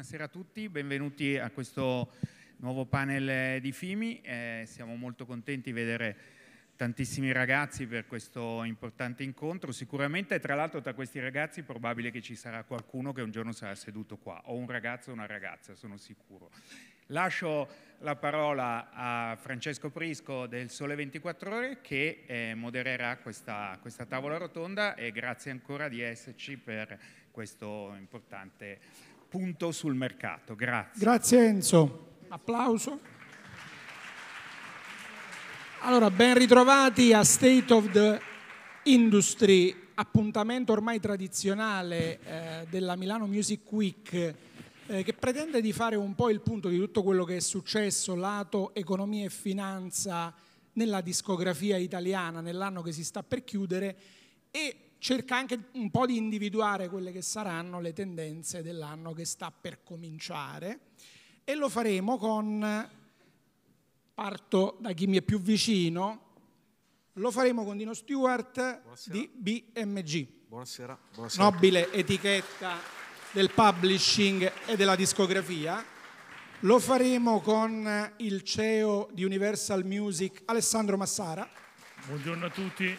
Buonasera a tutti, benvenuti a questo nuovo panel eh, di FIMI. Eh, siamo molto contenti di vedere tantissimi ragazzi per questo importante incontro. Sicuramente, tra l'altro, tra questi ragazzi è probabile che ci sarà qualcuno che un giorno sarà seduto qua, o un ragazzo o una ragazza, sono sicuro. Lascio la parola a Francesco Prisco del Sole 24 Ore che eh, modererà questa, questa, tavola rotonda e grazie ancora di esserci per questo importante punto sul mercato. Grazie. Grazie Enzo. Applauso. Allora, ben ritrovati a State of the Industry, appuntamento ormai tradizionale eh, della Milano Music Week, eh, che pretende di fare un po' il punto di tutto quello che è successo lato economia e finanza nella discografia italiana nell'anno che si sta per chiudere e cerca anche un po' di individuare quelle che saranno le tendenze dell'anno che sta per cominciare e lo faremo con, parto da chi mi è più vicino, lo faremo con Dino Stewart buonasera. di BMG. Buonasera, buonasera. Nobile etichetta del publishing e della discografia. Lo faremo con il CEO di Universal Music, Alessandro Massara. Buongiorno a tutti.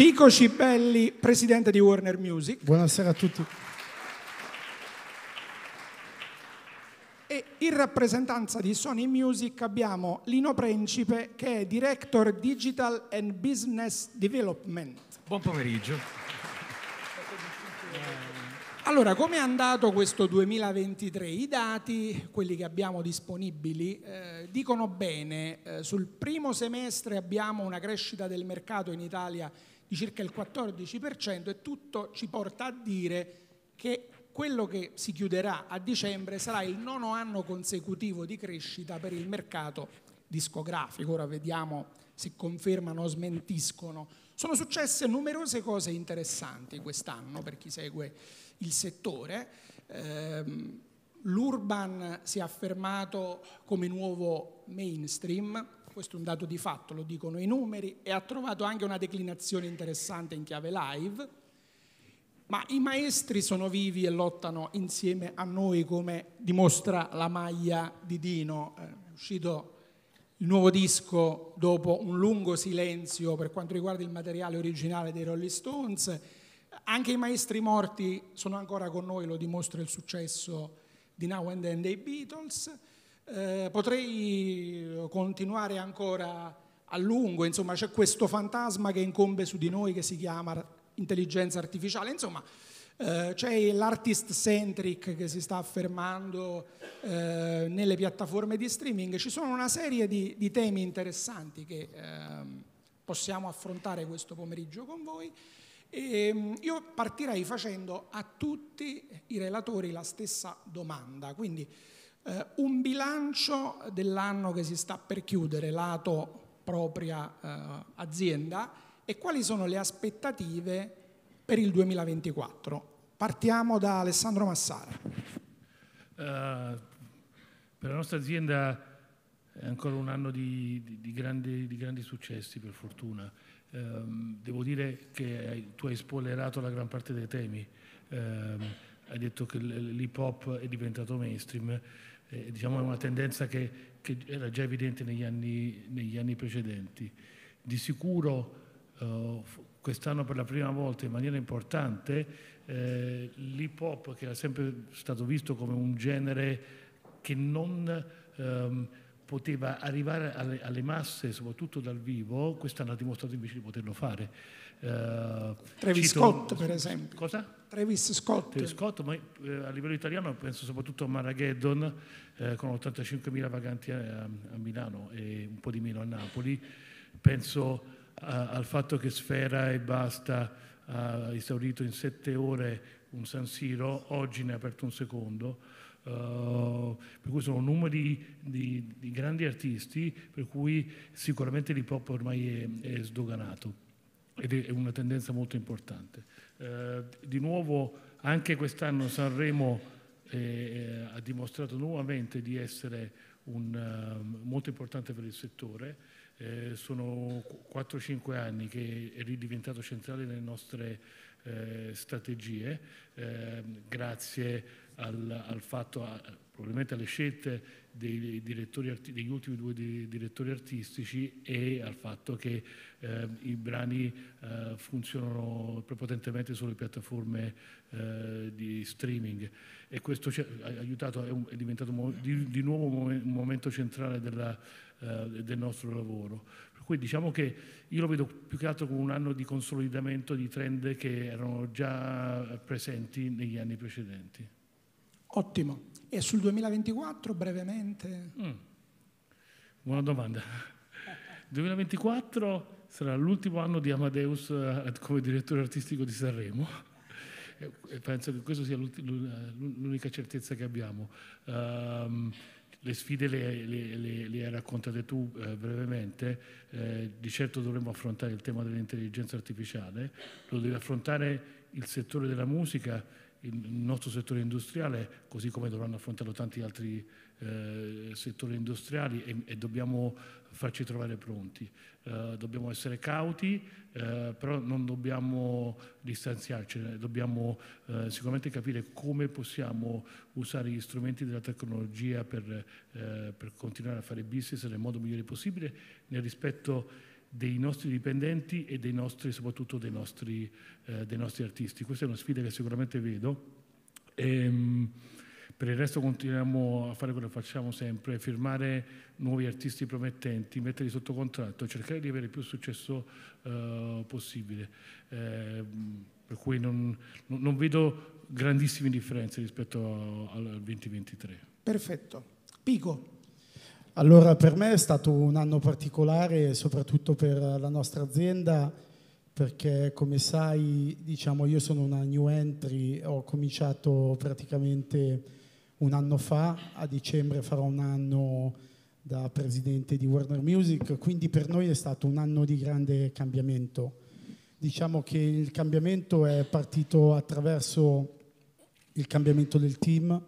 Pico Cibelli, presidente di Warner Music. Buonasera a tutti. E in rappresentanza di Sony Music abbiamo Lino Principe che è Director Digital and Business Development. Buon pomeriggio. Allora, com'è andato questo 2023? I dati, quelli che abbiamo disponibili, eh, dicono bene, eh, sul primo semestre abbiamo una crescita del mercato in Italia di circa il 14% e tutto ci porta a dire che quello che si chiuderà a dicembre sarà il nono anno consecutivo di crescita per il mercato discografico. Ora vediamo se confermano o smentiscono. Sono successe numerose cose interessanti quest'anno per chi segue il settore. Ehm, l'urban si è affermato come nuovo mainstream, questo è un dato di fatto, lo dicono i numeri, e ha trovato anche una declinazione interessante in chiave live, ma i maestri sono vivi e lottano insieme a noi come dimostra la maglia di Dino, eh, è uscito il nuovo disco dopo un lungo silenzio per quanto riguarda il materiale originale dei Rolling Stones, anche i maestri morti sono ancora con noi, lo dimostra il successo di Now and Then dei Beatles. Eh, potrei eh, continuare ancora a lungo, insomma c'è questo fantasma che incombe su di noi che si chiama intelligenza artificiale, insomma eh, c'è l'artist centric che si sta affermando eh, nelle piattaforme di streaming, ci sono una serie di, di temi interessanti che ehm, possiamo affrontare questo pomeriggio con voi. E ehm, io partirei facendo a tutti i relatori la stessa domanda, quindi eh, un bilancio dell'anno che si sta per chiudere, lato propria eh, azienda, e quali sono le aspettative per il 2024. Partiamo da Alessandro Massara. Uh, per la nostra azienda è ancora un anno di, di, di, grandi, di grandi, successi, per fortuna. Um, devo dire che tu hai spoilerato la gran parte dei temi. Um, hai detto che l'hip hop è diventato mainstream eh, diciamo è una tendenza che, che, era già evidente negli anni, negli anni precedenti. Di sicuro eh, quest'anno per la prima volta in maniera importante eh, l'hip hop che era sempre stato visto come un genere che non... Ehm, poteva arrivare alle, alle, masse, soprattutto dal vivo, quest'anno ha dimostrato invece di poterlo fare. Eh, Travis cito, Scott, per esempio. Cosa? Travis Scott. Travis Scott, ma eh, a livello italiano penso soprattutto a Marageddon, eh, con 85.000 vacanti a, a, Milano e un po' di meno a Napoli. Penso a, al fatto che Sfera e Basta ha esaurito in sette ore un San Siro, oggi ne ha aperto un secondo. Uh, per cui sono numeri di, di, grandi artisti, per cui sicuramente l'hip hop ormai è, è sdoganato ed è una tendenza molto importante. Eh, di nuovo anche quest'anno Sanremo eh, eh ha dimostrato nuovamente di essere un, uh, molto importante per il settore, eh, sono 4-5 anni che è ridiventato centrale nelle nostre strategie, grazie al, al fatto, a, probabilmente alle scelte dei direttori, degli ultimi due direttori artistici e al fatto che eh, i brani eh, funzionano prepotentemente sulle piattaforme eh, di streaming e questo ci ha aiutato, è, un, è diventato di, di, nuovo un momento centrale della, eh, del nostro lavoro. Per cui diciamo che io lo vedo più che altro come un anno di consolidamento di trend che erano già presenti negli anni precedenti. Ottimo. E sul 2024 brevemente? Mm. Buona domanda. 2024 sarà l'ultimo anno di Amadeus eh, come direttore artistico di Sanremo. E penso che questa sia l'unica certezza che abbiamo. Um, le sfide le, le, le, le, hai raccontate tu eh, brevemente, eh, di certo dovremmo affrontare il tema dell'intelligenza artificiale, lo deve affrontare il settore della musica il nostro settore industriale, così come dovranno affrontarlo tanti altri eh, settori industriali e, e, dobbiamo farci trovare pronti. Eh, dobbiamo essere cauti, eh, però non dobbiamo distanziarci, dobbiamo eh, sicuramente capire come possiamo usare gli strumenti della tecnologia per, eh, per continuare a fare business nel modo migliore possibile, nel rispetto dei nostri dipendenti e dei nostri, soprattutto dei nostri, eh, dei nostri, artisti. Questa è una sfida che sicuramente vedo. E, ehm, per il resto continuiamo a fare quello che facciamo sempre, firmare nuovi artisti promettenti, metterli sotto contratto, cercare di avere il più successo eh, possibile. Eh, per cui non, non, vedo grandissime differenze rispetto al 2023. Perfetto. Pico. Allora per me è stato un anno particolare, soprattutto per la nostra azienda, perché come sai, diciamo, io sono una new entry, ho cominciato praticamente un anno fa, a dicembre farò un anno da presidente di Warner Music, quindi per noi è stato un anno di grande cambiamento. Diciamo che il cambiamento è partito attraverso il cambiamento del team,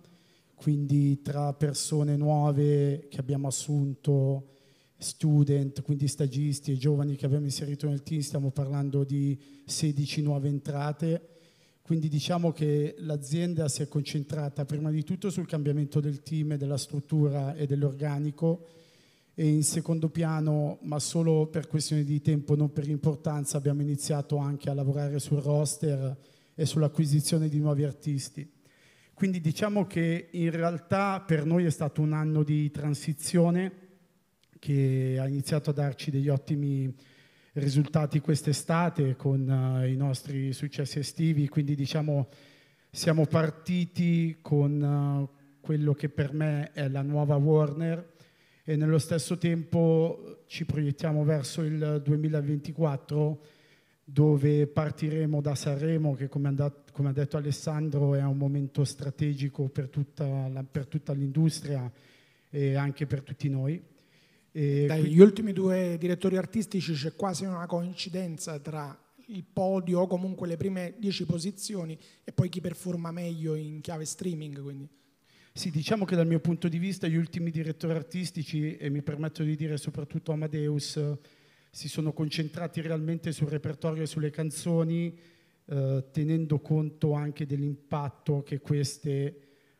quindi tra persone nuove che abbiamo assunto, student, quindi stagisti e giovani che abbiamo inserito nel team, stiamo parlando di 16 nuove entrate. Quindi diciamo che l'azienda si è concentrata prima di tutto sul cambiamento del team, della struttura e dell'organico e in secondo piano, ma solo per questione di tempo, non per importanza, abbiamo iniziato anche a lavorare sul roster e sull'acquisizione di nuovi artisti. Quindi diciamo che in realtà per noi è stato un anno di transizione che ha iniziato a darci degli ottimi risultati quest'estate con uh, i nostri successi estivi, quindi diciamo siamo partiti con uh, quello che per me è la nuova Warner e nello stesso tempo ci proiettiamo verso il 2024 dove partiremo da Sanremo, che come, andat- come ha detto Alessandro è un momento strategico per tutta, la, per tutta l'industria e anche per tutti noi. E Dai, qui- gli ultimi due direttori artistici c'è quasi una coincidenza tra il podio o comunque le prime dieci posizioni e poi chi performa meglio in chiave streaming. Quindi. Sì, diciamo che dal mio punto di vista gli ultimi direttori artistici, e mi permetto di dire soprattutto Amadeus, si sono concentrati realmente sul repertorio e sulle canzoni, eh, tenendo conto anche dell'impatto che queste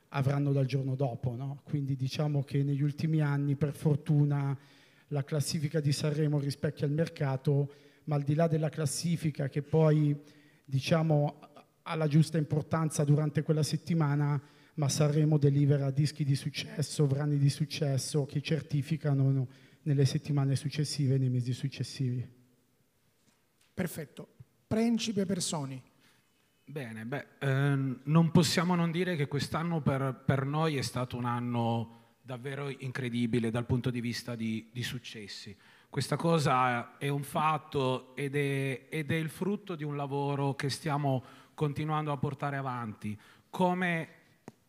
avranno dal giorno dopo. No? Quindi diciamo che negli ultimi anni, per fortuna, la classifica di Sanremo rispecchia il mercato, ma al di là della classifica che poi diciamo, ha la giusta importanza durante quella settimana, ma Sanremo delivera dischi di successo, brani di successo che certificano nelle settimane successive e nei mesi successivi. Perfetto. Principe Personi. Bene, beh, ehm, non possiamo non dire che quest'anno per, per, noi è stato un anno davvero incredibile dal punto di vista di, di successi. Questa cosa è un fatto ed è, ed è il frutto di un lavoro che stiamo continuando a portare avanti. Come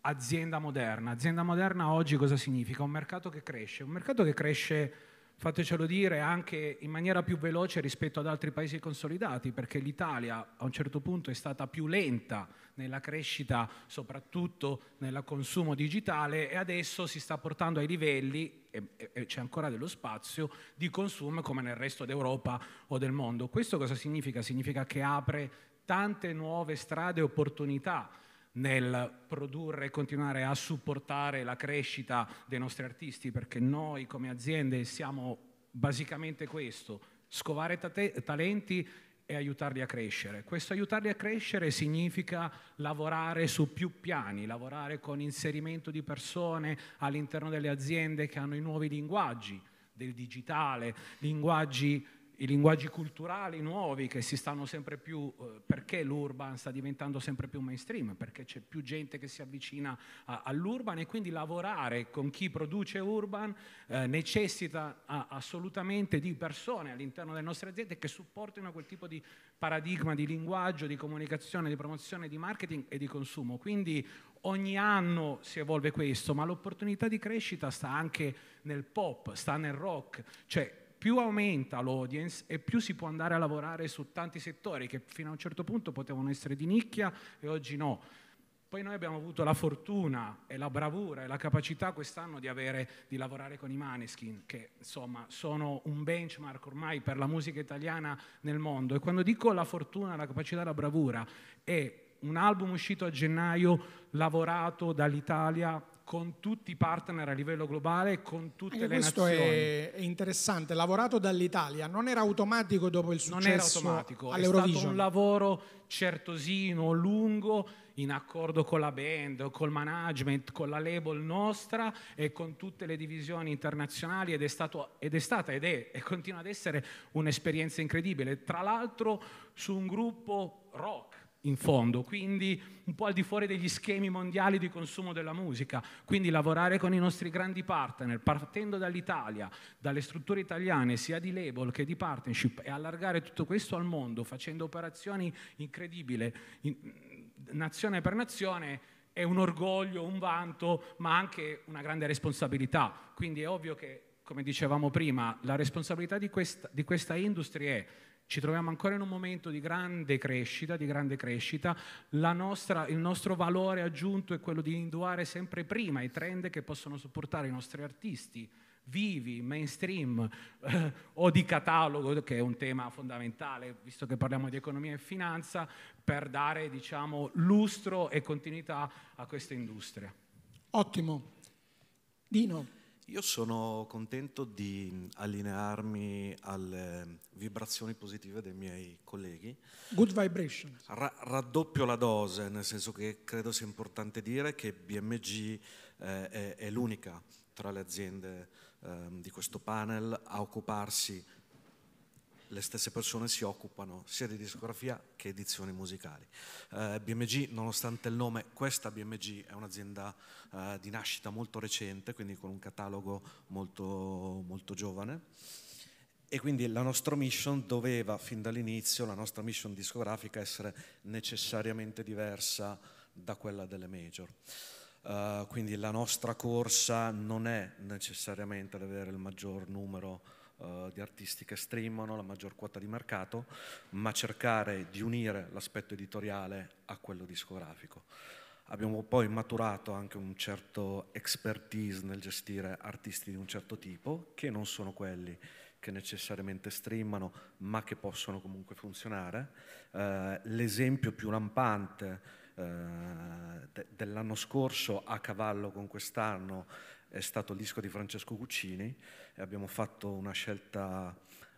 azienda moderna. Azienda moderna oggi cosa significa? Un mercato che cresce, un mercato che cresce, fatecelo dire, anche in maniera più veloce rispetto ad altri paesi consolidati, perché l'Italia a un certo punto è stata più lenta nella crescita, soprattutto nel consumo digitale, e adesso si sta portando ai livelli, e, e c'è ancora dello spazio, di consumo come nel resto d'Europa o del mondo. Questo cosa significa? Significa che apre tante nuove strade e opportunità nel produrre e continuare a supportare la crescita dei nostri artisti, perché noi come aziende siamo basicamente questo, scovare talenti e aiutarli a crescere. Questo aiutarli a crescere significa lavorare su più piani, lavorare con inserimento di persone all'interno delle aziende che hanno i nuovi linguaggi del digitale, linguaggi i linguaggi culturali nuovi che si stanno sempre più, eh, perché l'urban sta diventando sempre più mainstream, perché c'è più gente che si avvicina all'urban e quindi lavorare con chi produce urban eh, necessita a, assolutamente di persone all'interno delle nostre aziende che supportino quel tipo di paradigma di linguaggio, di comunicazione, di promozione, di marketing e di consumo. Quindi ogni anno si evolve questo, ma l'opportunità di crescita sta anche nel pop, sta nel rock, cioè più aumenta l'audience e più si può andare a lavorare su tanti settori che fino a un certo punto potevano essere di nicchia e oggi no. Poi noi abbiamo avuto la fortuna e la bravura e la capacità quest'anno di, avere, di lavorare con i Maneskin, che insomma sono un benchmark ormai per la musica italiana nel mondo. E quando dico la fortuna, la capacità, la bravura, è un album uscito a gennaio, lavorato dall'Italia con tutti i partner a livello globale, con tutte Anche le questo nazioni. Questo è interessante, lavorato dall'Italia, non era automatico dopo il successo Non era automatico, è stato un lavoro certosino, lungo, in accordo con la band, col management, con la label nostra e con tutte le divisioni internazionali ed è, stato, ed è stata ed è e continua ad essere un'esperienza incredibile. Tra l'altro su un gruppo rock in fondo, quindi un po' al di fuori degli schemi mondiali di consumo della musica, quindi lavorare con i nostri grandi partner, partendo dall'Italia, dalle strutture italiane, sia di label che di partnership, e allargare tutto questo al mondo, facendo operazioni incredibili, in, nazione per nazione, è un orgoglio, un vanto, ma anche una grande responsabilità. Quindi è ovvio che, come dicevamo prima, la responsabilità di questa, di questa industria è ci troviamo ancora in un momento di grande crescita, di grande crescita. Nostra, il nostro valore aggiunto è quello di individuare sempre prima i trend che possono supportare i nostri artisti vivi, mainstream eh, o di catalogo, che è un tema fondamentale, visto che parliamo di economia e finanza, per dare diciamo, lustro e continuità a questa industria. Ottimo. Dino. Io sono contento di allinearmi alle vibrazioni positive dei miei colleghi. Good vibration. Ra- raddoppio la dose, nel senso che credo sia importante dire che BMG eh, è, è, l'unica tra le aziende eh, di questo panel a occuparsi le stesse persone si occupano sia di discografia che edizioni musicali. Eh, BMG, nonostante il nome, questa BMG è un'azienda eh, di nascita molto recente, quindi con un catalogo molto, molto giovane. E quindi la nostra mission doveva fin dall'inizio, la nostra mission discografica, essere necessariamente diversa da quella delle major. Uh, quindi la nostra corsa non è necessariamente ad avere il maggior numero eh, di artisti che streamano, la maggior quota di mercato, ma cercare di unire l'aspetto editoriale a quello discografico. Abbiamo poi maturato anche un certo expertise nel gestire artisti di un certo tipo, che non sono quelli che necessariamente streamano, ma che possono comunque funzionare. Eh, l'esempio più lampante eh, de- dell'anno scorso a cavallo con quest'anno è stato il disco di Francesco Guccini e abbiamo fatto una scelta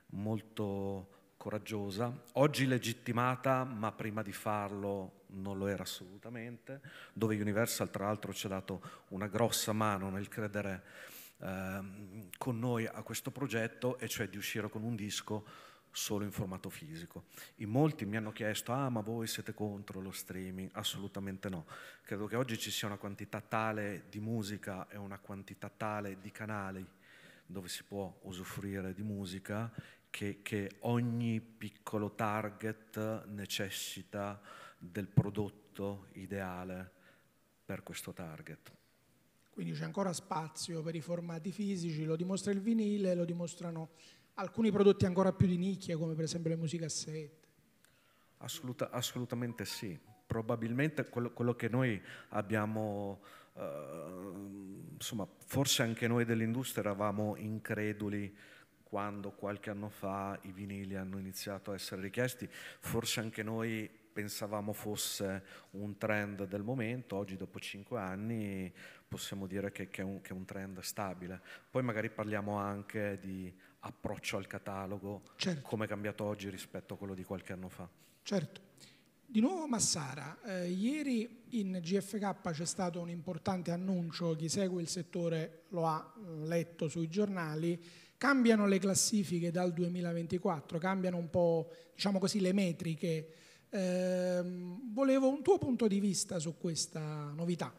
molto coraggiosa, oggi legittimata ma prima di farlo non lo era assolutamente, dove Universal tra l'altro ci ha dato una grossa mano nel credere eh, con noi a questo progetto e cioè di uscire con un disco solo in formato fisico. In molti mi hanno chiesto, ah ma voi siete contro lo streaming? Assolutamente no. Credo che oggi ci sia una quantità tale di musica e una quantità tale di canali dove si può usufruire di musica che, che ogni piccolo target necessita del prodotto ideale per questo target. Quindi c'è ancora spazio per i formati fisici, lo dimostra il vinile, lo dimostrano alcuni prodotti ancora più di nicchia, come per esempio le musicassette? Assoluta, assolutamente sì. Probabilmente quello, quello che noi abbiamo, eh, insomma, forse anche noi dell'industria eravamo increduli quando qualche anno fa i vinili hanno iniziato a essere richiesti, forse anche noi pensavamo fosse un trend del momento, oggi dopo cinque anni possiamo dire che, che, è un, che, è un, trend stabile. Poi magari parliamo anche di approccio al catalogo, certo. come è cambiato oggi rispetto a quello di qualche anno fa. Certo. Di nuovo Massara, eh, ieri in GFK c'è stato un importante annuncio, chi segue il settore lo ha mm, letto sui giornali, cambiano le classifiche dal 2024, cambiano un po' diciamo così, le metriche Ehm, volevo un tuo punto di vista su questa novità.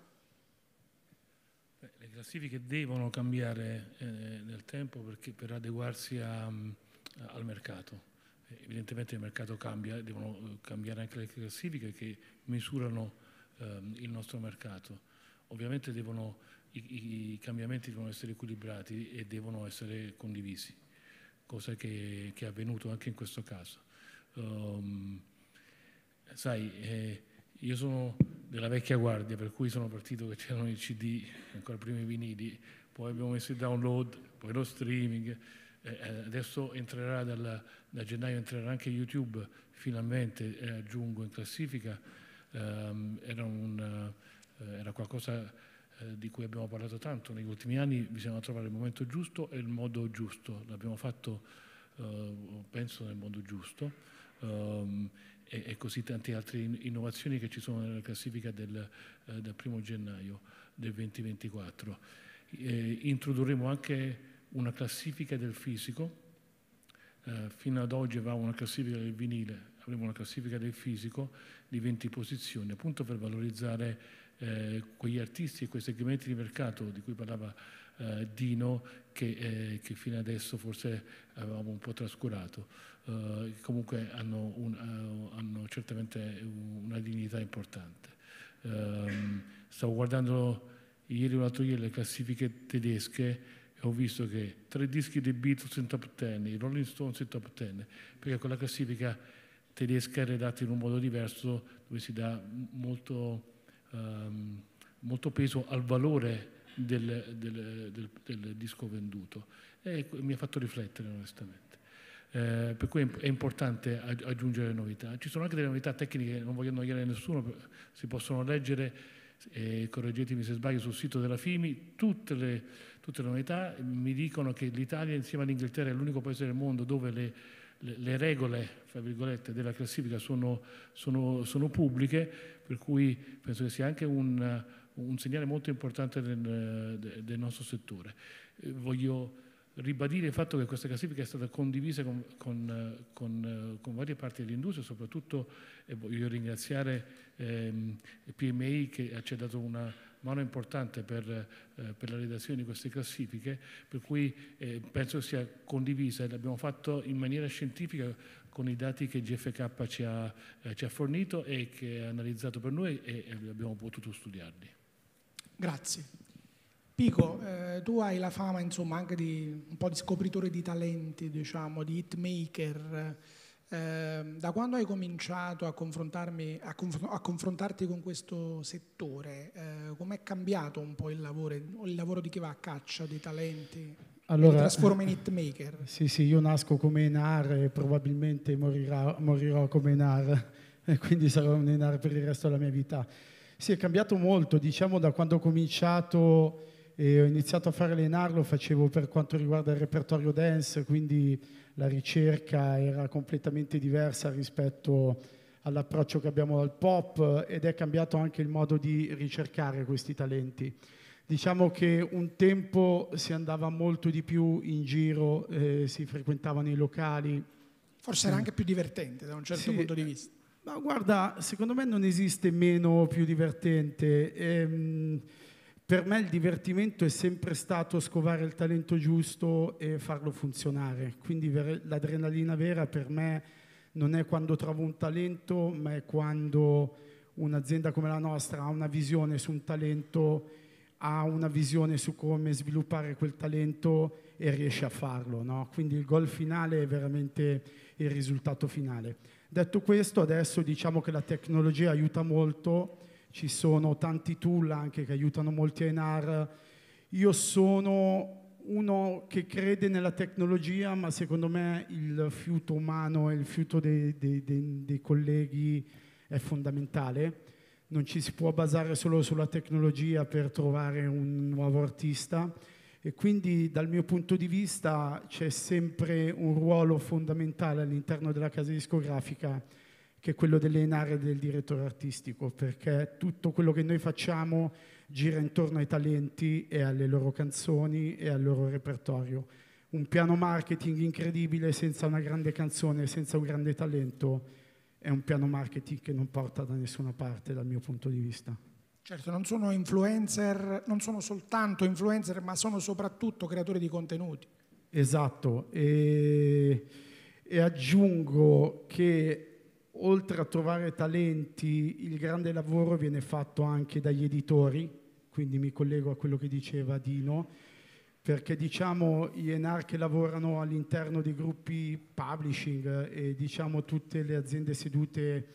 Beh, le classifiche devono cambiare eh, nel tempo perché, per adeguarsi a, al mercato. Eh, evidentemente il mercato cambia, devono eh, cambiare anche le classifiche che misurano eh, il nostro mercato. Ovviamente devono, i, i, cambiamenti devono essere equilibrati e devono essere condivisi, cosa che, che è avvenuto anche in questo caso. Um, sai, eh, io sono della vecchia guardia, per cui sono partito che c'erano i CD, ancora prima i vinili, poi abbiamo messo il download, poi lo streaming, eh, eh adesso entrerà dal, da gennaio entrerà anche YouTube, finalmente eh, aggiungo in classifica, um, era, un, uh, era, qualcosa eh, di cui abbiamo parlato tanto negli ultimi anni, bisogna trovare il momento giusto e il modo giusto, l'abbiamo fatto uh, penso nel modo giusto. Um, e, e, così tante altre innovazioni che ci sono nella classifica del, eh, dal 1 gennaio del 2024. Eh, introdurremo anche una classifica del fisico, eh, fino ad oggi avevamo una classifica del vinile, avremo una classifica del fisico di 20 posizioni, appunto per valorizzare eh, quegli artisti e quei segmenti di mercato di cui parlava eh, Dino che, eh, che, fino adesso forse avevamo un po' trascurato. Eh, comunque hanno, un, eh, hanno, certamente una dignità importante. Ehm, stavo guardando ieri o l'altro ieri le classifiche tedesche e ho visto che tre dischi dei Beatles in top 10, i Rolling Stones in top 10, perché quella classifica tedesca è redatta in un modo diverso dove si dà molto, um, molto peso al valore del, del, del, del disco venduto. E mi ha fatto riflettere onestamente. Eh, per cui è importante aggiungere novità. Ci sono anche delle novità tecniche, non voglio annoiare nessuno, si possono leggere, eh, correggetemi se sbaglio, sul sito della FIMI, tutte le, tutte le novità mi dicono che l'Italia insieme all'Inghilterra è l'unico paese del mondo dove le, le, le regole, fra virgolette, della classifica sono, sono, sono, pubbliche, per cui penso che sia anche un un segnale molto importante del, del nostro settore. Eh, voglio ribadire il fatto che questa classifica è stata condivisa con, con, con, eh, con varie parti dell'industria, soprattutto eh, voglio ringraziare ehm, PMI che ci ha dato una mano importante per, eh, per, la redazione di queste classifiche, per cui eh, penso sia condivisa e l'abbiamo fatto in maniera scientifica con i dati che GFK ci ha, eh, ci ha fornito e che ha analizzato per noi e, e abbiamo potuto studiarli. Grazie. Pico, eh, tu hai la fama insomma, anche di un po' di scopritore di talenti, diciamo, di hitmaker. Eh, da quando hai cominciato a, a, conf a confrontarti con questo settore, eh, com'è cambiato un po' il lavoro, il lavoro di chi va a caccia dei talenti? Allora, li trasforma in maker. Sì, sì, io nasco come Enar e probabilmente morirà, morirò come Enar, quindi sarò un Enar per il resto della mia vita. Sì, è cambiato molto, diciamo da quando ho cominciato e ho iniziato a fare l'ENAR lo facevo per quanto riguarda il repertorio dance, quindi la ricerca era completamente diversa rispetto all'approccio che abbiamo al pop ed è cambiato anche il modo di ricercare questi talenti. Diciamo che un tempo si andava molto di più in giro, eh, si frequentavano i locali. Forse era mm. anche più divertente da un certo sì, punto di eh, vista. Ma guarda, secondo me non esiste meno o più divertente. Ehm, per me il divertimento è sempre stato scovare il talento giusto e farlo funzionare. Quindi l'adrenalina vera per me non è quando trovo un talento, ma è quando un'azienda come la nostra ha una visione su un talento, ha una visione su come sviluppare quel talento e riesce a farlo. No? Quindi il gol finale è veramente il risultato finale. Detto questo, adesso diciamo che la tecnologia aiuta molto, ci sono tanti tool anche che aiutano molti NAR. Io sono uno che crede nella tecnologia, ma secondo me il fiuto umano e il fiuto dei, dei, dei, dei colleghi è fondamentale. Non ci si può basare solo sulla tecnologia per trovare un nuovo artista e quindi dal mio punto di vista c'è sempre un ruolo fondamentale all'interno della casa discografica che è quello dell'ENAR e del direttore artistico, perché tutto quello che noi facciamo gira intorno ai talenti e alle loro canzoni e al loro repertorio. Un piano marketing incredibile senza una grande canzone, senza un grande talento, è un piano marketing che non porta da nessuna parte dal mio punto di vista. Certo, non sono influencer, non sono soltanto influencer, ma sono soprattutto creatori di contenuti. Esatto, e, e aggiungo che oltre a trovare talenti, il grande lavoro viene fatto anche dagli editori, quindi mi collego a quello che diceva Dino, perché diciamo gli ENAR che lavorano all'interno dei gruppi publishing e diciamo tutte le aziende sedute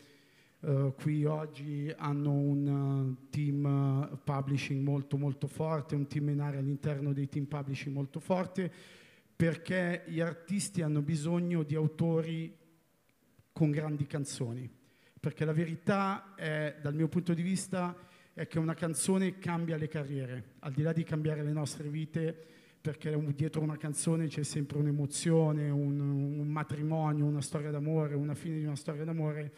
eh, qui oggi hanno un eh, team eh, publishing molto molto forte, un team in area all'interno dei team publishing molto forte, perché gli artisti hanno bisogno di autori con grandi canzoni, perché la verità è, dal mio punto di vista è che una canzone cambia le carriere, al di là di cambiare le nostre vite, perché dietro una canzone c'è sempre un'emozione, un, un matrimonio, una storia d'amore, una fine di una storia d'amore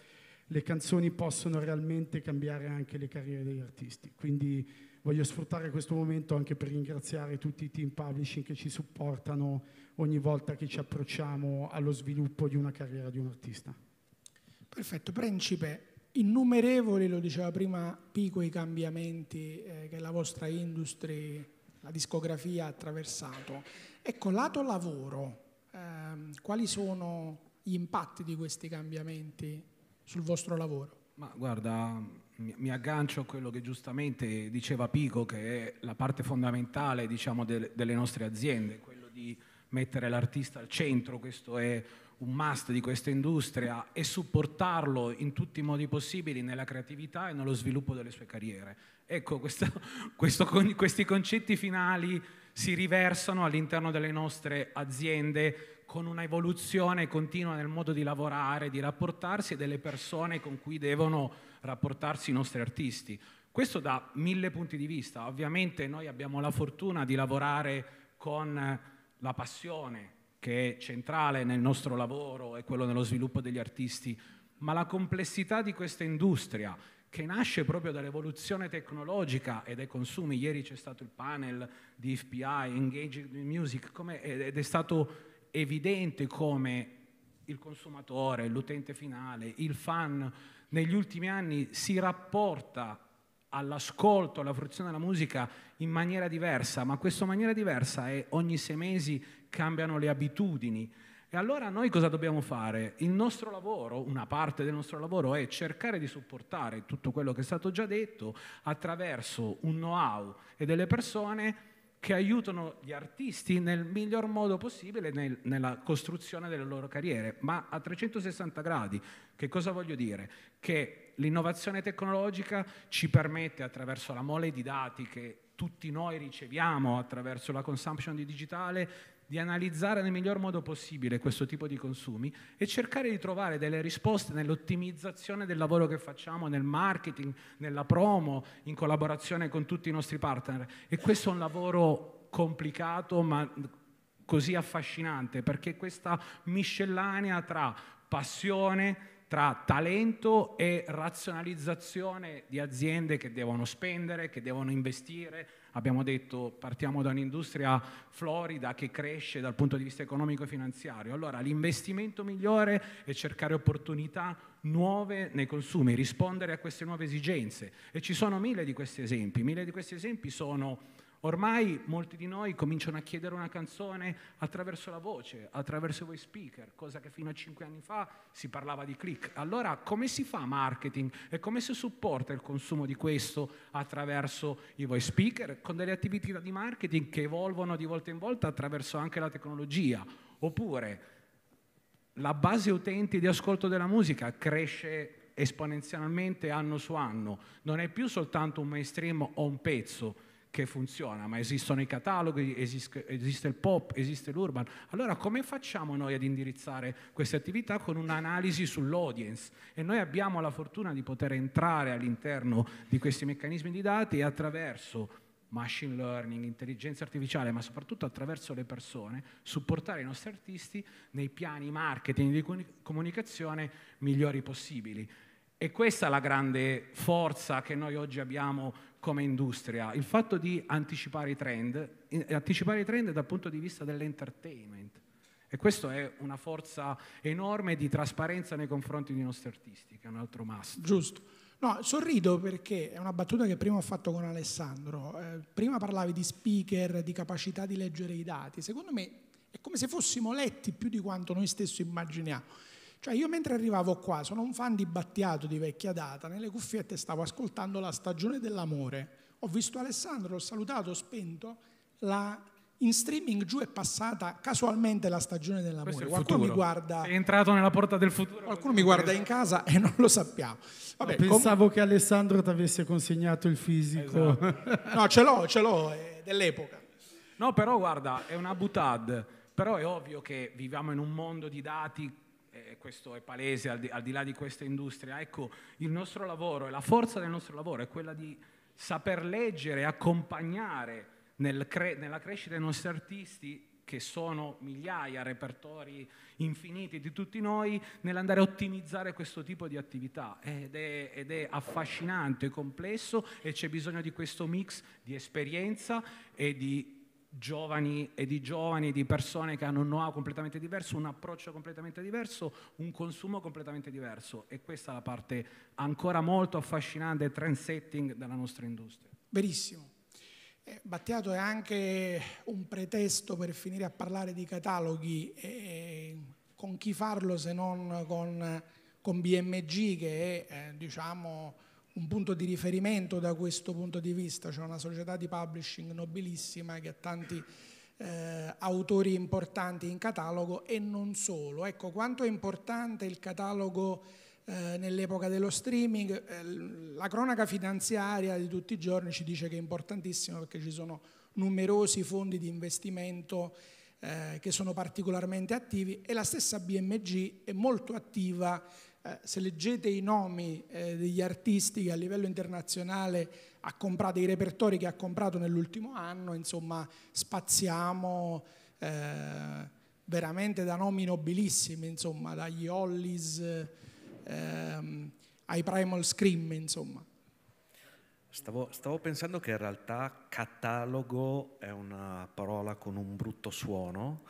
le canzoni possono realmente cambiare anche le carriere degli artisti. Quindi voglio sfruttare questo momento anche per ringraziare tutti i team publishing che ci supportano ogni volta che ci approcciamo allo sviluppo di una carriera di un artista. Perfetto, Principe, innumerevoli, lo diceva prima Pico, i cambiamenti eh, che la vostra industry, la discografia ha attraversato. Ecco, lato lavoro, ehm, quali sono gli impatti di questi cambiamenti sul vostro lavoro? Ma guarda, mi, aggancio a quello che giustamente diceva Pico, che è la parte fondamentale diciamo, delle nostre aziende, quello di mettere l'artista al centro, questo è un must di questa industria e supportarlo in tutti i modi possibili nella creatività e nello sviluppo delle sue carriere. Ecco, questo, questo, questi concetti finali si riversano all'interno delle nostre aziende con una evoluzione continua nel modo di lavorare, di rapportarsi e delle persone con cui devono rapportarsi i nostri artisti. Questo da mille punti di vista. Ovviamente noi abbiamo la fortuna di lavorare con la passione che è centrale nel nostro lavoro e quello nello sviluppo degli artisti, ma la complessità di questa industria che nasce proprio dall'evoluzione tecnologica e dai consumi. Ieri c'è stato il panel di FPI, Engaging Music, ed è stato evidente come il consumatore, l'utente finale, il fan negli ultimi anni si rapporta all'ascolto, alla fruizione della musica in maniera diversa, ma questa maniera diversa è ogni sei mesi cambiano le abitudini. E allora noi cosa dobbiamo fare? Il nostro lavoro, una parte del nostro lavoro è cercare di supportare tutto quello che è stato già detto attraverso un know-how e delle persone che aiutano gli artisti nel miglior modo possibile nel, nella costruzione delle loro carriere, ma a 360 gradi. Che cosa voglio dire? Che l'innovazione tecnologica ci permette attraverso la mole di dati che tutti noi riceviamo attraverso la consumption di digitale di analizzare nel miglior modo possibile questo tipo di consumi e cercare di trovare delle risposte nell'ottimizzazione del lavoro che facciamo nel marketing, nella promo, in collaborazione con tutti i nostri partner. E questo è un lavoro complicato ma così affascinante perché questa miscellanea tra passione, tra talento e razionalizzazione di aziende che devono spendere, che devono investire, Abbiamo detto partiamo da un'industria florida che cresce dal punto di vista economico e finanziario. Allora l'investimento migliore è cercare opportunità nuove nei consumi, rispondere a queste nuove esigenze. E ci sono mille di questi esempi. Mille di questi esempi sono Ormai molti di noi cominciano a chiedere una canzone attraverso la voce, attraverso i voice speaker, cosa che fino a cinque anni fa si parlava di click. Allora come si fa marketing e come si supporta il consumo di questo attraverso i voice speaker con delle attività di marketing che evolvono di volta in volta attraverso anche la tecnologia? Oppure la base utenti di ascolto della musica cresce esponenzialmente anno su anno, non è più soltanto un mainstream o un pezzo, che funziona, ma esistono i cataloghi, esiste, esiste il pop, esiste l'urban. Allora come facciamo noi ad indirizzare queste attività con un'analisi sull'audience? E noi abbiamo la fortuna di poter entrare all'interno di questi meccanismi di dati e attraverso machine learning, intelligenza artificiale, ma soprattutto attraverso le persone, supportare i nostri artisti nei piani marketing di comunicazione migliori possibili. E questa è la grande forza che noi oggi abbiamo come industria, il fatto di anticipare i trend, eh, anticipare i trend dal punto di vista dell'entertainment. E questa è una forza enorme di trasparenza nei confronti dei nostri artisti, che è un altro must. Giusto. No, sorrido perché è una battuta che prima ho fatto con Alessandro. Eh, prima parlavi di speaker, di capacità di leggere i dati. Secondo me è come se fossimo letti più di quanto noi stessi immaginiamo. Cioè io mentre arrivavo qua, sono un fan di Battiato di vecchia data, nelle cuffiette stavo ascoltando la stagione dell'amore, ho visto Alessandro, l'ho salutato, ho spento, la, in streaming giù è passata casualmente la stagione dell'amore. Qualcuno mi guarda. È entrato nella porta del futuro. Qualcuno mi guarda in casa e non lo sappiamo. Vabbè, no, pensavo com... che Alessandro ti avesse consegnato il fisico. Esatto. no, ce l'ho, ce l'ho, è dell'epoca. No, però guarda, è una butad. Però è ovvio che viviamo in un mondo di dati eh, questo è palese al di, al di là di questa industria, ecco, il nostro lavoro e la forza del nostro lavoro è quella di saper leggere, e accompagnare nel cre- nella crescita dei nostri artisti che sono migliaia, repertori infiniti di tutti noi, nell'andare a ottimizzare questo tipo di attività. Ed è, ed è affascinante, complesso e c'è bisogno di questo mix di esperienza e di giovani e di giovani, di persone che hanno un know-how completamente diverso, un approccio completamente diverso, un consumo completamente diverso e questa è la parte ancora molto affascinante e trend setting della nostra industria. Verissimo. Eh, Battiato è anche un pretesto per finire a parlare di cataloghi e eh, con chi farlo se non con, con BMG che è eh, diciamo un punto di riferimento da questo punto di vista, c'è una società di publishing nobilissima che ha tanti eh, autori importanti in catalogo e non solo. Ecco, quanto è importante il catalogo eh, nell'epoca dello streaming, eh, la cronaca finanziaria di tutti i giorni ci dice che è importantissimo perché ci sono numerosi fondi di investimento eh, che sono particolarmente attivi e la stessa BMG è molto attiva eh, se leggete i nomi eh, degli artisti che a livello internazionale ha comprato, i repertori che ha comprato nell'ultimo anno, insomma spaziamo eh, veramente da nomi nobilissimi, insomma, dagli Hollies ehm, ai Primal Scream, insomma. Stavo, stavo, pensando che in realtà catalogo è una parola con un brutto suono,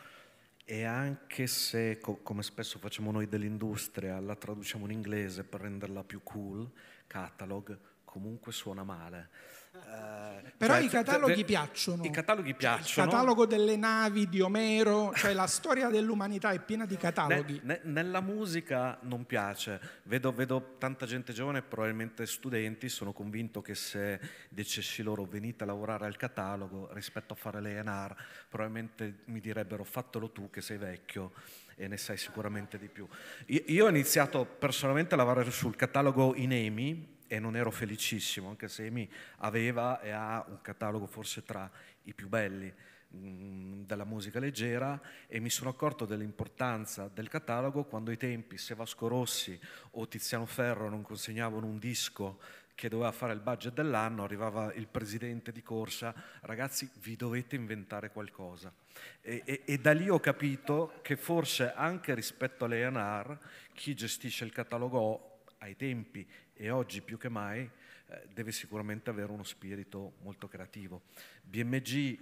e anche se, co- come spesso facciamo noi dell'industria, la traduciamo in inglese per renderla più cool, catalog, comunque suona male eh, Però cioè, i cioè, cataloghi te, cioè, piacciono. I cataloghi cioè, piacciono. Il catalogo delle navi di Omero, cioè la storia dell'umanità è piena di cataloghi. Ne, ne, nella musica non piace. Vedo, vedo, tanta gente giovane, probabilmente studenti, sono convinto che se dicessi loro venite a lavorare al catalogo rispetto a fare le ENAR, probabilmente mi direbbero fatelo tu che sei vecchio e ne sai sicuramente di più. Io, io ho iniziato personalmente a lavorare sul catalogo Inemi, e non ero felicissimo, anche se Emi aveva e ha un catalogo forse tra i più belli mm, della musica leggera e mi sono accorto dell'importanza del catalogo quando ai tempi se Vasco Rossi o Tiziano Ferro non consegnavano un disco che doveva fare il budget dell'anno, arrivava il presidente di corsa, ragazzi vi dovete inventare qualcosa. E, e, e da lì ho capito che forse anche rispetto all'ENR chi gestisce il catalogo ai tempi e oggi più che mai eh, deve sicuramente avere uno spirito molto creativo. BMG,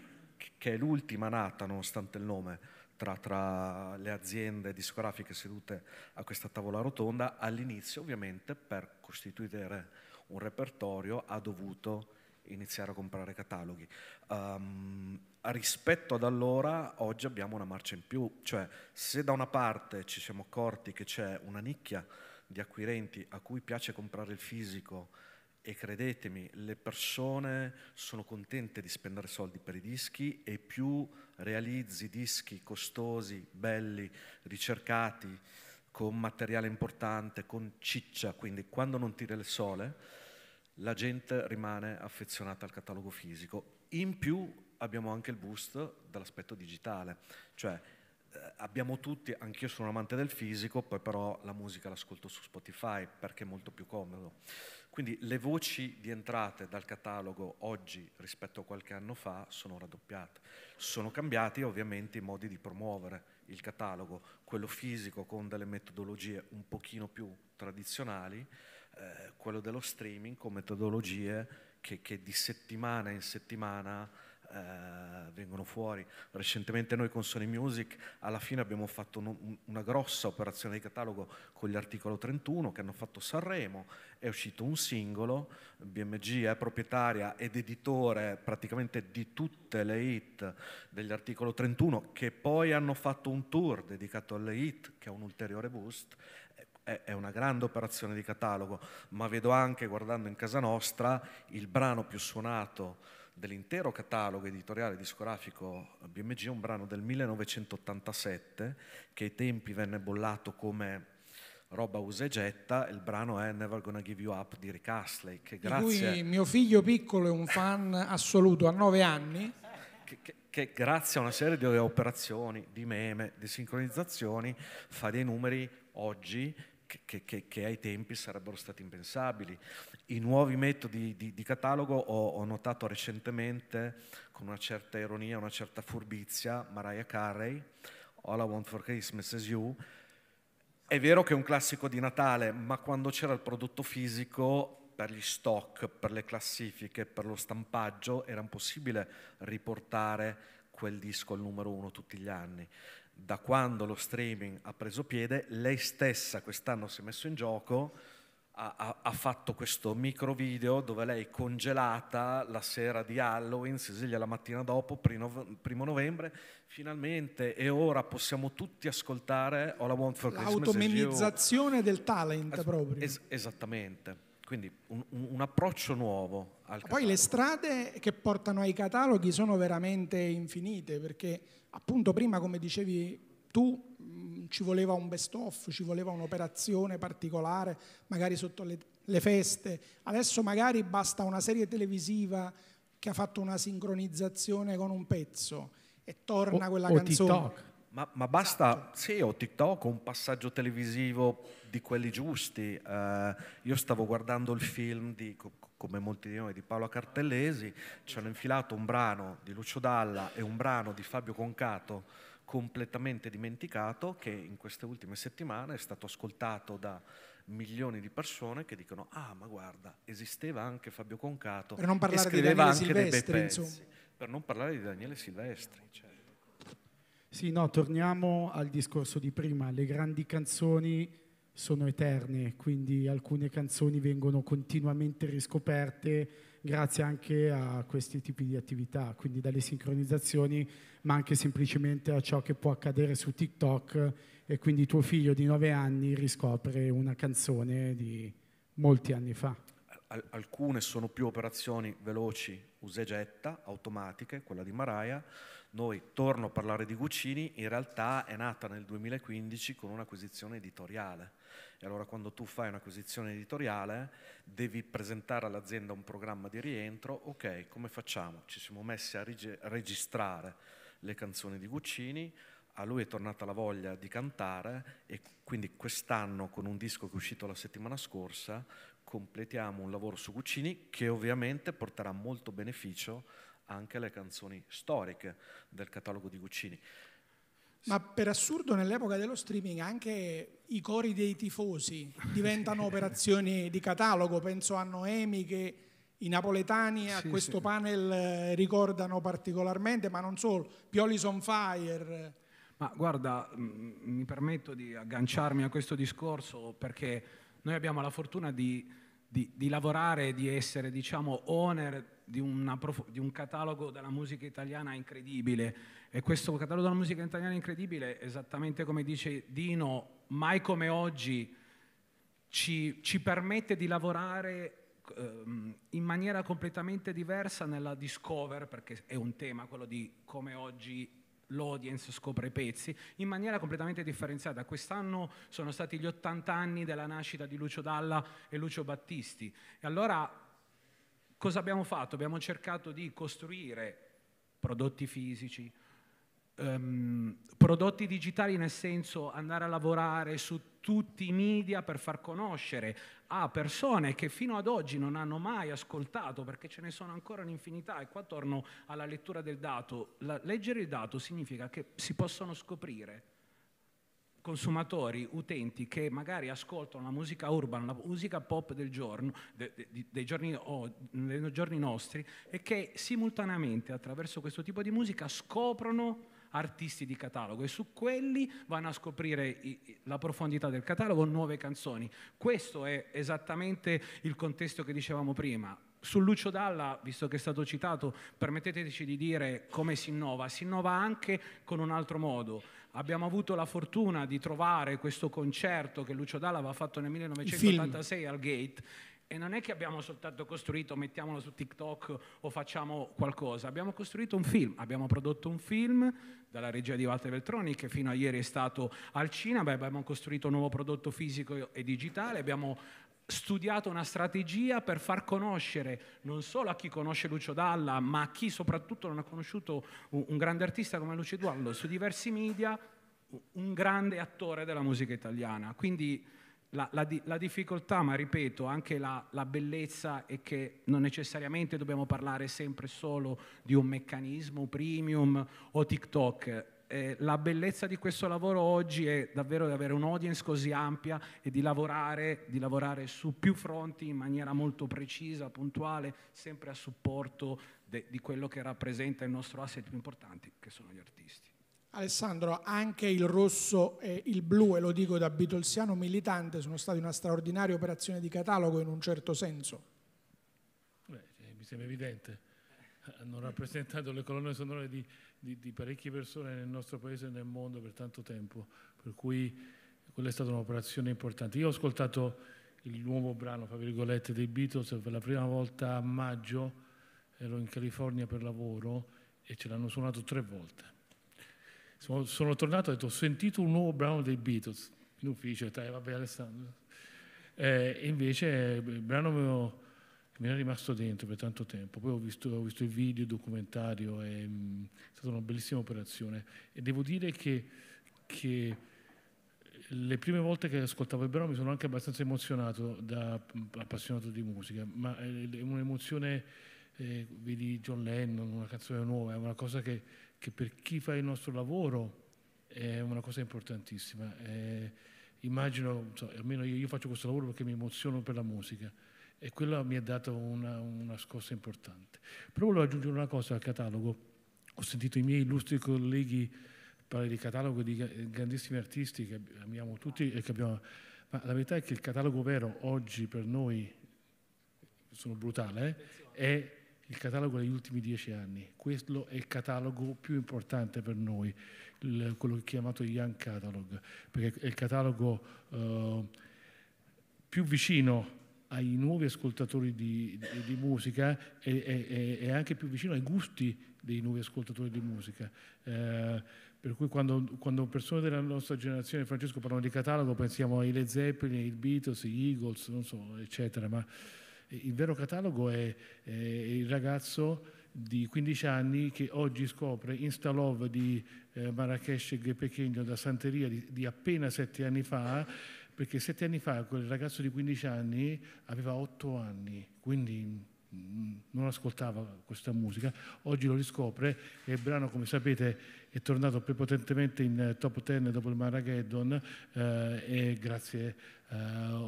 che è l'ultima nata, nonostante il nome, tra, tra le aziende discografiche sedute a questa tavola rotonda, all'inizio ovviamente per costituire un repertorio ha dovuto iniziare a comprare cataloghi. Um, rispetto ad allora, oggi abbiamo una marcia in più, cioè se da una parte ci siamo accorti che c'è una nicchia, di acquirenti a cui piace comprare il fisico e credetemi, le persone sono contente di spendere soldi per i dischi e più realizzi dischi costosi, belli, ricercati, con materiale importante, con ciccia, quindi quando non tira il sole, la gente rimane affezionata al catalogo fisico. In più abbiamo anche il boost dall'aspetto digitale, cioè eh, abbiamo tutti, anch'io sono un amante del fisico, poi però la musica l'ascolto su Spotify perché è molto più comodo. Quindi le voci di entrate dal catalogo oggi rispetto a qualche anno fa sono raddoppiate. Sono cambiati ovviamente i modi di promuovere il catalogo, quello fisico con delle metodologie un pochino più tradizionali, eh, quello dello streaming con metodologie che, che di settimana in settimana eh, vengono fuori. Recentemente noi con Sony Music alla fine abbiamo fatto un, una grossa operazione di catalogo con gli articolo 31 che hanno fatto Sanremo, è uscito un singolo, BMG è proprietaria ed editore praticamente di tutte le hit degli articolo 31 che poi hanno fatto un tour dedicato alle hit che è un ulteriore boost è una grande operazione di catalogo, ma vedo anche guardando in casa nostra il brano più suonato dell'intero catalogo editoriale discografico BMG, un brano del 1987 che ai tempi venne bollato come roba usa e getta, il brano è Never Gonna Give You Up di Rick Astley. Che grazie... Di cui mio figlio piccolo è un fan assoluto, a nove anni. Che, che, che, grazie a una serie di operazioni, di meme, di sincronizzazioni, fa dei numeri oggi che, che, che, ai tempi sarebbero stati impensabili. I nuovi metodi di, di catalogo ho, ho, notato recentemente, con una certa ironia, una certa furbizia, Mariah Carey, All I Want for Christmas is You. È vero che è un classico di Natale, ma quando c'era il prodotto fisico per gli stock, per le classifiche, per lo stampaggio, era impossibile riportare quel disco al numero uno tutti gli anni da quando lo streaming ha preso piede, lei stessa quest'anno si è messo in gioco, ha, ha, ha, fatto questo micro video dove lei congelata la sera di Halloween, si sveglia la mattina dopo, primo, primo novembre, finalmente e ora possiamo tutti ascoltare All I Want For Christmas L'automemizzazione del talent es- proprio. Es- esattamente. Quindi un, un, approccio nuovo al Poi le strade che portano ai cataloghi sono veramente infinite perché appunto prima come dicevi tu mm, ci voleva un best off, ci voleva un'operazione particolare, magari sotto le, le feste, adesso magari basta una serie televisiva che ha fatto una sincronizzazione con un pezzo e torna o, quella o canzone. TikTok. Ma, ma, basta, esatto. sì, o TikTok, un passaggio televisivo di quelli giusti. Uh, io stavo guardando il film di, come molti di noi, di Paolo Cartellesi, ci hanno infilato un brano di Lucio Dalla e un brano di Fabio Concato completamente dimenticato che in queste ultime settimane è stato ascoltato da milioni di persone che dicono ah ma guarda esisteva anche Fabio Concato per non parlare di Daniele Silvestri pezzi, per non parlare di Daniele Silvestri certo. sì no torniamo al discorso di prima le grandi canzoni sono eterne, quindi alcune canzoni vengono continuamente riscoperte grazie anche a questi tipi di attività, quindi dalle sincronizzazioni, ma anche semplicemente a ciò che può accadere su TikTok e quindi tuo figlio di 9 anni riscopre una canzone di molti anni fa al- alcune sono più operazioni veloci, usegetta, automatiche, quella di Maraia. Noi, torno a parlare di Guccini, in realtà è nata nel 2015 con un'acquisizione editoriale. E allora quando tu fai un'acquisizione editoriale devi presentare all'azienda un programma di rientro, ok, come facciamo? Ci siamo messi a reg- registrare le canzoni di Guccini, a lui è tornata la voglia di cantare e quindi quest'anno con un disco che è uscito la settimana scorsa completiamo un lavoro su Guccini che ovviamente porterà molto beneficio anche alle canzoni storiche del catalogo di Guccini. Ma per assurdo nell'epoca dello streaming anche i cori dei tifosi diventano operazioni di catalogo, penso a Noemi che i napoletani a sì, questo sì. panel eh, ricordano particolarmente, ma non solo, Piolis on Fire. Ma guarda, mi permetto di agganciarmi a questo discorso perché noi abbiamo la fortuna di di, di lavorare, di essere, diciamo, owner di, una, di, un catalogo della musica italiana incredibile. E questo catalogo della musica italiana incredibile, esattamente come dice Dino, mai come oggi ci, ci permette di lavorare ehm, in maniera completamente diversa nella discover, perché è un tema quello di come oggi l'audience scopre i pezzi, in maniera completamente differenziata. Quest'anno sono stati gli 80 anni della nascita di Lucio Dalla e Lucio Battisti. E allora cosa abbiamo fatto? Abbiamo cercato di costruire prodotti fisici, um, prodotti digitali nel senso andare a lavorare su tutti i media per far conoscere a persone che fino ad oggi non hanno mai ascoltato, perché ce ne sono ancora un'infinità, e qua torno alla lettura del dato, la, leggere il dato significa che si possono scoprire consumatori, utenti che magari ascoltano la musica urban, la musica pop del giorno, de, de, dei, giorni, oh, dei giorni nostri e che simultaneamente attraverso questo tipo di musica scoprono artisti di catalogo e su quelli vanno a scoprire i, la profondità del catalogo, nuove canzoni. Questo è esattamente il contesto che dicevamo prima. Su Lucio Dalla, visto che è stato citato, permetteteci di dire come si innova. Si innova anche con un altro modo. Abbiamo avuto la fortuna di trovare questo concerto che Lucio Dalla aveva fatto nel 1986 al Gate e non è che abbiamo soltanto costruito, mettiamolo su TikTok o facciamo qualcosa, abbiamo costruito un film, abbiamo prodotto un film dalla regia di Walter Veltroni che fino a ieri è stato al cinema, abbiamo costruito un nuovo prodotto fisico e digitale, abbiamo studiato una strategia per far conoscere non solo a chi conosce Lucio Dalla, ma a chi soprattutto non ha conosciuto un, grande artista come Lucio Dalla su diversi media, un grande attore della musica italiana. Quindi la, la, la, difficoltà, ma ripeto, anche la, la, bellezza è che non necessariamente dobbiamo parlare sempre solo di un meccanismo premium o TikTok. Eh, la bellezza di questo lavoro oggi è davvero di avere un'audience così ampia e di lavorare, di lavorare su più fronti in maniera molto precisa, puntuale, sempre a supporto de, di quello che rappresenta il nostro asset più importante, che sono gli artisti. Alessandro, anche il rosso e il blu, e lo dico da bitolsiano militante, sono stati una straordinaria operazione di catalogo in un certo senso. Beh, eh, mi sembra evidente, hanno rappresentato le colonne sonore di, di, di parecchie persone nel nostro paese e nel mondo per tanto tempo, per cui quella è stata un'operazione importante. Io ho ascoltato il nuovo brano, fra virgolette, dei Beatles per la prima volta a maggio, ero in California per lavoro e ce l'hanno suonato tre volte sono, sono tornato e ho detto, ho sentito un nuovo brano dei Beatles in ufficio, dai, vabbè Alessandro. Eh, invece eh, il brano mio, mi è rimasto dentro per tanto tempo, poi ho visto, ho visto il video, il documentario, è, ehm, è stata una bellissima operazione e devo dire che, che le prime volte che ascoltavo il brano mi sono anche abbastanza emozionato da mm, appassionato di musica, ma eh, è un'emozione eh, vedi John Lennon, una canzone nuova, è una cosa che, che, per chi fa il nostro lavoro è una cosa importantissima. Eh, immagino, so, almeno io, io, faccio questo lavoro perché mi emoziono per la musica e quella mi ha dato una, una scossa importante. Però volevo aggiungere una cosa al catalogo. Ho sentito i miei illustri colleghi parlare di catalogo di grandissimi artisti che amiamo tutti e che abbiamo... Ma la verità è che il catalogo vero oggi per noi, sono brutale, eh, è il catalogo degli ultimi dieci anni. Questo è il catalogo più importante per noi, il, quello chiamato Young Catalog, perché è il catalogo eh, più vicino ai nuovi ascoltatori di, di, di musica e, e, e, anche più vicino ai gusti dei nuovi ascoltatori di musica. Eh, per cui quando, quando, persone della nostra generazione, Francesco, parlano di catalogo, pensiamo ai Led Zeppelin, ai Beatles, agli Eagles, non so, eccetera, ma il vero catalogo è, è il ragazzo di 15 anni che oggi scopre Insta Love di eh, Marrakesh Ghepechegno da Santeria di, di appena 7 anni fa, perché 7 anni fa quel ragazzo di 15 anni aveva 8 anni, quindi mm, non ascoltava questa musica, oggi lo riscopre e il brano come sapete è tornato prepotentemente in eh, top 10 dopo il Marageddon eh, e grazie eh,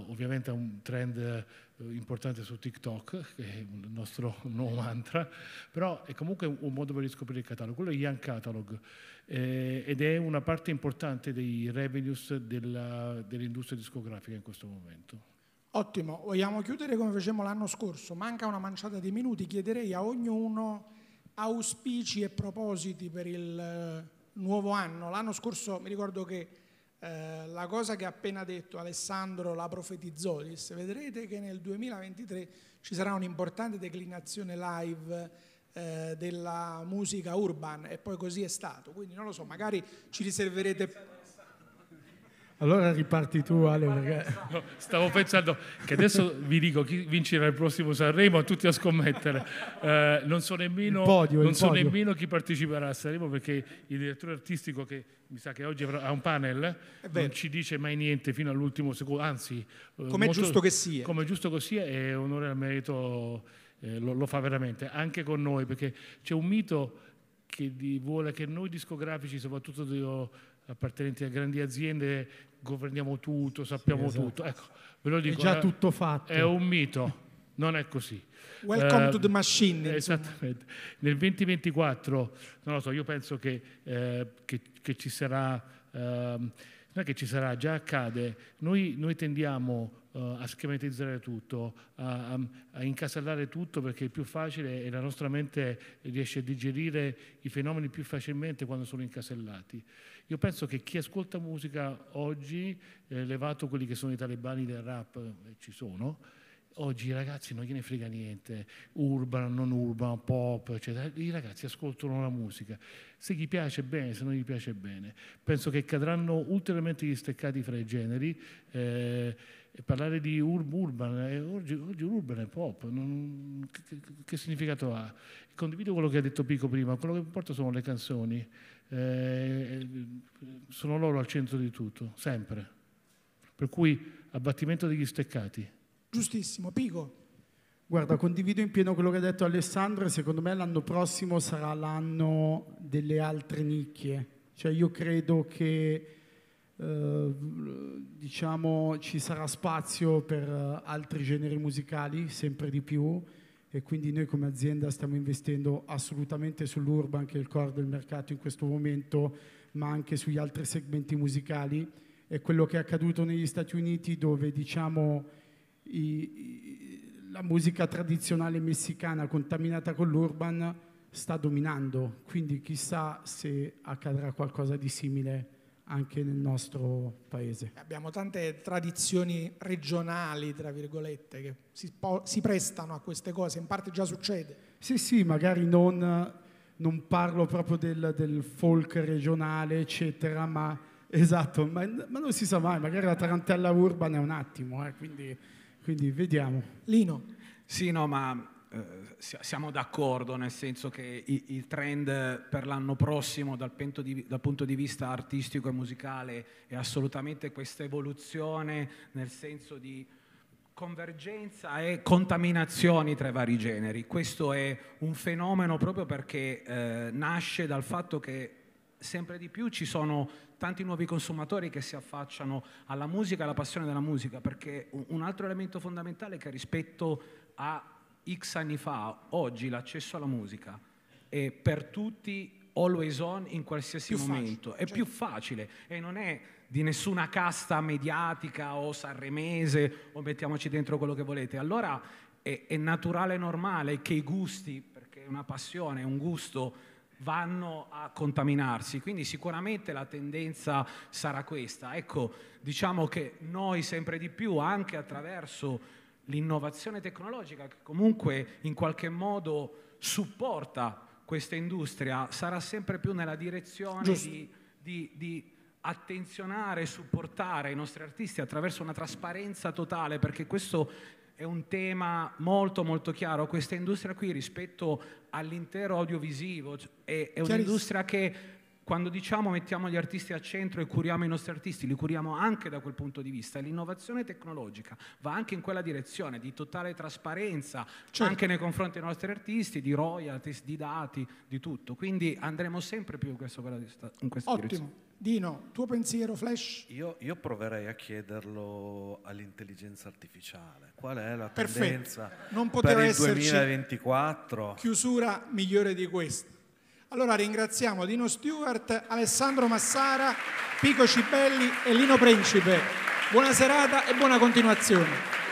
ovviamente a un trend eh, importante su TikTok, che è il nostro nuovo mantra, però è comunque un modo per riscoprire il catalogo, quello è Young Catalog eh, ed è una parte importante dei revenues dell'industria discografica in questo momento. Ottimo, vogliamo chiudere come facevamo l'anno scorso, manca una manciata di minuti, chiederei a ognuno auspici e propositi per il eh, nuovo anno. L'anno scorso mi ricordo che eh, la cosa che ha appena detto Alessandro la profetizzò, disse vedrete che nel 2023 ci sarà un'importante declinazione live eh, della musica urban e poi così è stato, quindi non lo so, magari ci riserverete allora riparti tu Ale perché... no, stavo pensando che adesso vi dico chi vincerà il prossimo Sanremo a tutti a scommettere. Eh, non so, nemmeno, podio, non so nemmeno, chi parteciperà a Sanremo perché il direttore artistico che mi sa che oggi ha un panel non ci dice mai niente fino all'ultimo secondo, anzi... Eh, come giusto che sia. Come giusto che sia è onore al merito eh, lo, lo fa veramente, anche con noi perché c'è un mito che vuole che noi discografici, soprattutto io, oh, appartenenti a grandi aziende, governiamo tutto, sappiamo sì, esatto. tutto. Ecco, ve lo dico, è già eh, tutto fatto. È un mito, non è così. Welcome eh, to the machine. Esattamente. Nel 2024, non lo so, io penso che, eh, che, che ci sarà... Eh, non è che ci sarà, già accade, noi, noi tendiamo uh, a schematizzare tutto, a, a, a, incasellare tutto perché è più facile e la nostra mente riesce a digerire i fenomeni più facilmente quando sono incasellati. Io penso che chi ascolta musica oggi, eh, levato quelli che sono i talebani del rap, eh, ci sono, Oggi i ragazzi non gliene frega niente, urban, non urban, pop, eccetera. I ragazzi ascoltano la musica. Se gli piace bene, se non gli piace bene. Penso che cadranno ulteriormente gli steccati fra i generi. Eh, e parlare di urb, urban, eh, oggi, oggi urban è pop, non, che, che, significato ha? Condivido quello che ha detto Pico prima, quello che importa sono le canzoni, eh, sono loro al centro di tutto, sempre. Per cui abbattimento degli steccati. Giustissimo, Pico. Guarda, condivido in pieno quello che ha detto Alessandro e secondo me l'anno prossimo sarà l'anno delle altre nicchie. Cioè io credo che eh, diciamo ci sarà spazio per eh, altri generi musicali sempre di più e quindi noi come azienda stiamo investendo assolutamente sull'urban che è il core del mercato in questo momento ma anche sugli altri segmenti musicali e quello che è accaduto negli Stati Uniti dove diciamo i, i, la musica tradizionale messicana contaminata con l'urban sta dominando quindi chissà se accadrà qualcosa di simile anche nel nostro paese. Abbiamo tante tradizioni regionali, tra virgolette, che si, si prestano a queste cose, in parte già succede. Sì, sì, magari non, non parlo proprio del, del, folk regionale, eccetera, ma esatto, ma, ma, non si sa mai, magari la tarantella urbana è un attimo, eh, quindi, quindi vediamo. Lino. Sì, no, ma eh, siamo d'accordo nel senso che il trend per l'anno prossimo dal punto, di, vista artistico e musicale è assolutamente questa evoluzione nel senso di convergenza e contaminazioni tra i vari generi. Questo è un fenomeno proprio perché eh, nasce dal fatto che sempre di più ci sono tanti nuovi consumatori che si affacciano alla musica alla passione della musica, perché un altro elemento fondamentale è che rispetto a X anni fa, oggi l'accesso alla musica è per tutti always on in qualsiasi più momento, facile, è cioè. più facile e non è di nessuna casta mediatica o sanremese o mettiamoci dentro quello che volete. Allora è, è naturale e normale che i gusti, perché è una passione, è un gusto, vanno a contaminarsi, quindi sicuramente la tendenza sarà questa. Ecco, diciamo che noi sempre di più, anche attraverso l'innovazione tecnologica che comunque in qualche modo supporta questa industria sarà sempre più nella direzione di, di, di, attenzionare e supportare i nostri artisti attraverso una trasparenza totale perché questo è un tema molto molto chiaro, questa industria qui rispetto all'intero audiovisivo cioè, è, è un'industria che quando diciamo mettiamo gli artisti al centro e curiamo i nostri artisti, li curiamo anche da quel punto di vista. L'innovazione tecnologica va anche in quella direzione di totale trasparenza certo. anche nei confronti dei nostri artisti, di royalties, di dati, di tutto. Quindi andremo sempre più in, questo, in questa Ottimo. direzione. Dino, tuo pensiero flash? Io, io, proverei a chiederlo all'intelligenza artificiale. Qual è la Perfetto. tendenza non per il 2024? Chiusura migliore di questa. Allora ringraziamo Dino Stewart, Alessandro Massara, Pico Cipelli e Lino Principe. Buona serata e buona continuazione.